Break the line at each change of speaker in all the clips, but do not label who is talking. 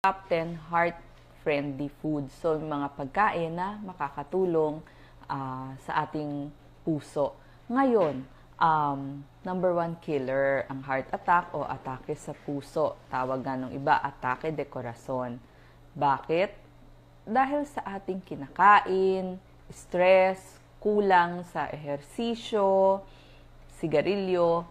top 10 heart-friendly food. So, yung mga pagkain na makakatulong uh, sa ating puso. Ngayon, um, number one killer, ang heart attack o atake sa puso. Tawag nga ng iba, atake de corazon. Bakit? Dahil sa ating kinakain, stress, kulang sa ehersisyo, sigarilyo,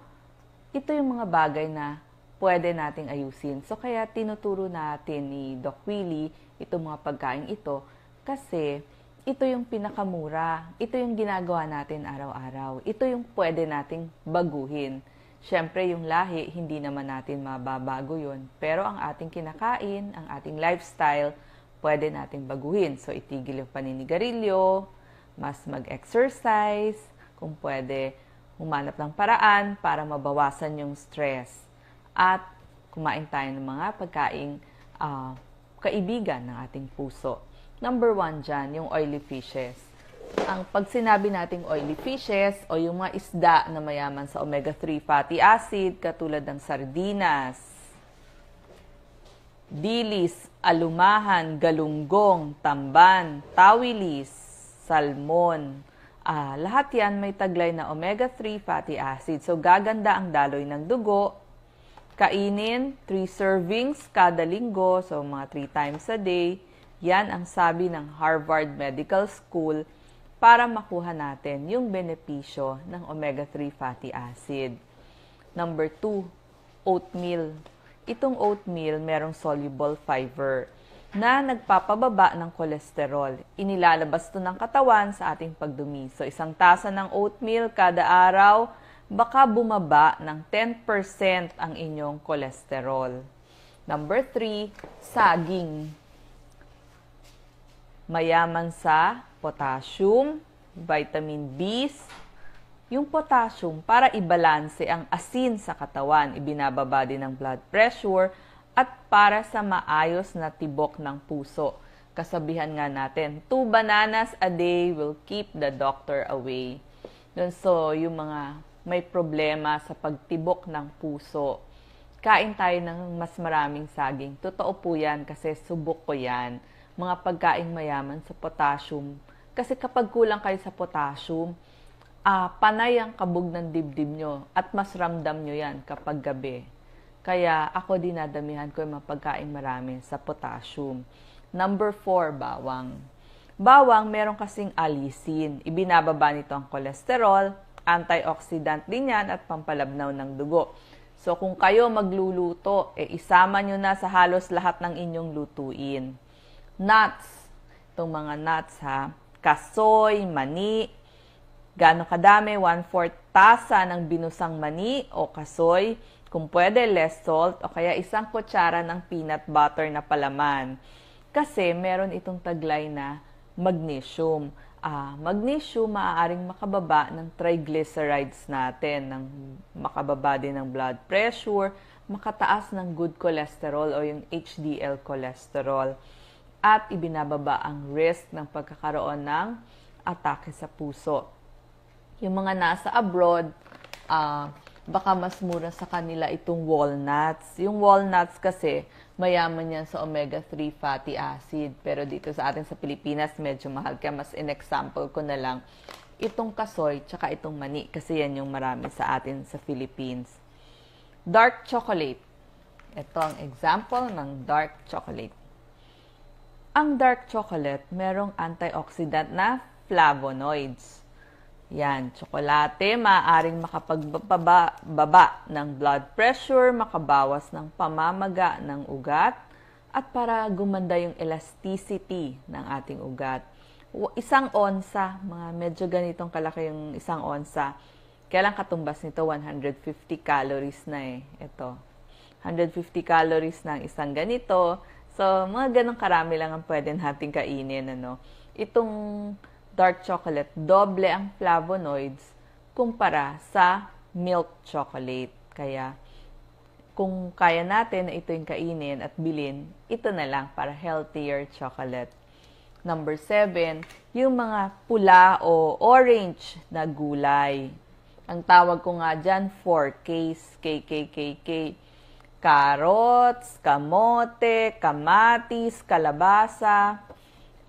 ito yung mga bagay na pwede nating ayusin. So kaya tinuturo natin ni Doc Willie itong mga pagkain ito kasi ito yung pinakamura. Ito yung ginagawa natin araw-araw. Ito yung pwede nating baguhin. Siyempre, yung lahi, hindi naman natin mababago yun. Pero ang ating kinakain, ang ating lifestyle, pwede nating baguhin. So, itigil yung paninigarilyo, mas mag-exercise, kung pwede, humanap ng paraan para mabawasan yung stress at kumain tayo ng mga pagkaing uh, kaibigan ng ating puso. Number one dyan, yung oily fishes. Ang pag sinabi nating oily fishes o yung mga isda na mayaman sa omega-3 fatty acid katulad ng sardinas, dilis, alumahan, galunggong, tamban, tawilis, salmon. Ah, lahat yan may taglay na omega-3 fatty acid. So gaganda ang daloy ng dugo Kainin, 3 servings kada linggo, so mga 3 times a day. Yan ang sabi ng Harvard Medical School para makuha natin yung benepisyo ng omega-3 fatty acid. Number 2, oatmeal. Itong oatmeal merong soluble fiber na nagpapababa ng kolesterol. Inilalabas to ng katawan sa ating pagdumi. So isang tasa ng oatmeal kada araw baka bumaba ng 10% ang inyong kolesterol. Number 3, saging. Mayaman sa potassium, vitamin B, yung potassium para ibalanse ang asin sa katawan, ibinababa din ang blood pressure at para sa maayos na tibok ng puso. Kasabihan nga natin, two bananas a day will keep the doctor away. Yun, so, yung mga may problema sa pagtibok ng puso, kain tayo ng mas maraming saging. Totoo po yan kasi subok ko yan. Mga pagkain mayaman sa potassium. Kasi kapag kulang kayo sa potassium, uh, panay ang kabog ng dibdib nyo at mas ramdam nyo yan kapag gabi. Kaya ako dinadamihan ko yung mga pagkain marami sa potassium. Number four, bawang. Bawang, meron kasing alisin. Ibinababa nito ang kolesterol, antioxidant din yan at pampalabnaw ng dugo. So kung kayo magluluto, eh, isama nyo na sa halos lahat ng inyong lutuin. Nuts, itong mga nuts ha, kasoy, mani, gaano kadami, 1-4 tasa ng binusang mani o kasoy, kung pwede less salt o kaya isang kutsara ng peanut butter na palaman. Kasi meron itong taglay na magnesium uh, magnesium maaaring makababa ng triglycerides natin, ng makababa din ng blood pressure, makataas ng good cholesterol o yung HDL cholesterol at ibinababa ang risk ng pagkakaroon ng atake sa puso. Yung mga nasa abroad, uh, baka mas mura sa kanila itong walnuts. Yung walnuts kasi, mayaman yan sa omega-3 fatty acid. Pero dito sa atin sa Pilipinas, medyo mahal kaya mas in-example ko na lang itong kasoy tsaka itong mani kasi yan yung marami sa atin sa Philippines. Dark chocolate. Ito ang example ng dark chocolate. Ang dark chocolate merong antioxidant na flavonoids. Yan, tsokolate, maaaring makapagbaba ng blood pressure, makabawas ng pamamaga ng ugat, at para gumanda yung elasticity ng ating ugat. Isang onsa, mga medyo ganitong kalaki yung isang onsa. Kailan katumbas nito? 150 calories na eh. Ito. 150 calories ng isang ganito. So, mga ganong karami lang ang pwede natin kainin. Ano? Itong dark chocolate, doble ang flavonoids kumpara sa milk chocolate. Kaya, kung kaya natin na ito yung kainin at bilin, ito na lang para healthier chocolate. Number seven, yung mga pula o orange na gulay. Ang tawag ko nga dyan, 4Ks, KKKK. Carrots, kamote, kamatis, kalabasa,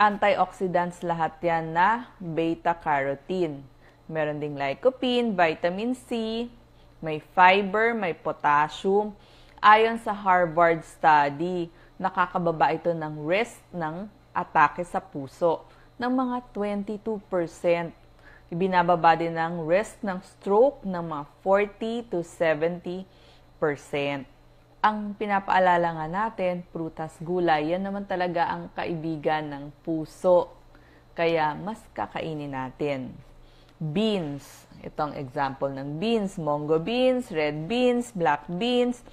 antioxidants lahat yan na beta-carotene. Meron ding lycopene, vitamin C, may fiber, may potassium. Ayon sa Harvard study, nakakababa ito ng risk ng atake sa puso ng mga 22%. Ibinababa din ng risk ng stroke ng mga 40 to 70% ang pinapaalala nga natin, prutas, gulay, yan naman talaga ang kaibigan ng puso. Kaya mas kakainin natin. Beans, itong example ng beans, mongo beans, red beans, black beans.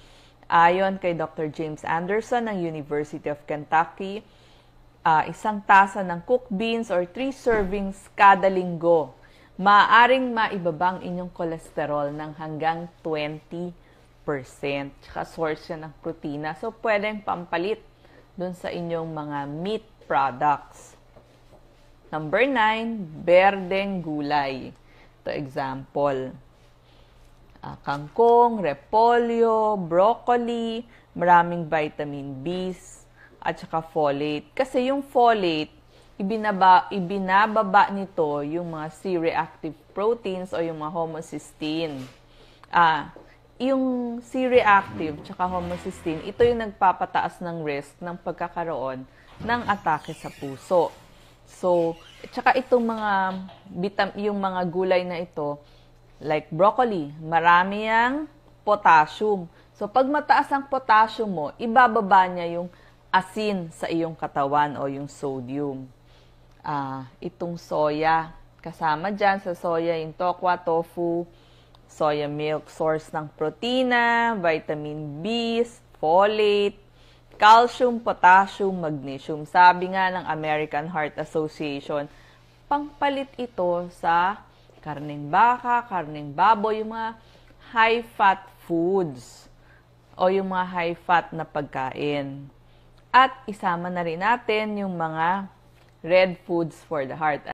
Ayon kay Dr. James Anderson ng University of Kentucky, uh, isang tasa ng cooked beans or three servings kada linggo. Maaring maibabang inyong kolesterol ng hanggang 20 Tsaka source yun ng protina. So, pwedeng pampalit dun sa inyong mga meat products. Number 9, berdeng gulay. To example. Uh, kangkong, repolyo, broccoli, maraming vitamin B at saka folate. Kasi yung folate, ibinaba, ibinababa nito yung mga C-reactive proteins o yung mga homocysteine. Ah, yung C-reactive tsaka homocysteine, ito yung nagpapataas ng risk ng pagkakaroon ng atake sa puso. So, tsaka itong mga bitam, yung mga gulay na ito, like broccoli, marami yang potassium. So, pag mataas ang potassium mo, ibababa niya yung asin sa iyong katawan o yung sodium. Ah, itong soya, kasama dyan sa soya yung tokwa, tofu, Soya milk, source ng protina, vitamin B, folate, calcium, potassium, magnesium. Sabi nga ng American Heart Association, pangpalit ito sa karneng baka, karneng baboy, yung mga high-fat foods o yung mga high-fat na pagkain. At isama na rin natin yung mga red foods for the heart.